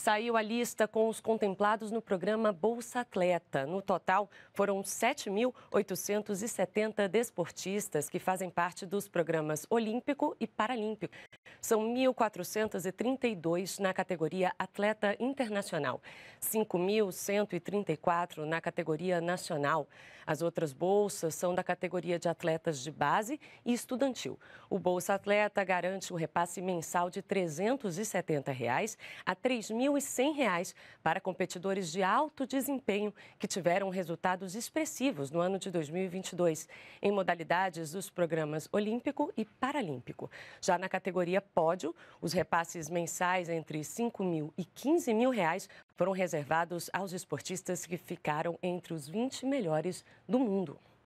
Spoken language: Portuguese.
saiu a lista com os contemplados no programa Bolsa Atleta. No total, foram 7.870 desportistas que fazem parte dos programas Olímpico e Paralímpico. São 1.432 na categoria Atleta Internacional, 5.134 na categoria Nacional. As outras bolsas são da categoria de atletas de base e estudantil. O Bolsa Atleta garante o repasse mensal de R$ 370 reais a 3.000 1.100 para competidores de alto desempenho que tiveram resultados expressivos no ano de 2022, em modalidades dos programas Olímpico e Paralímpico. Já na categoria pódio, os repasses mensais entre 5 mil e 15 mil reais foram reservados aos esportistas que ficaram entre os 20 melhores do mundo.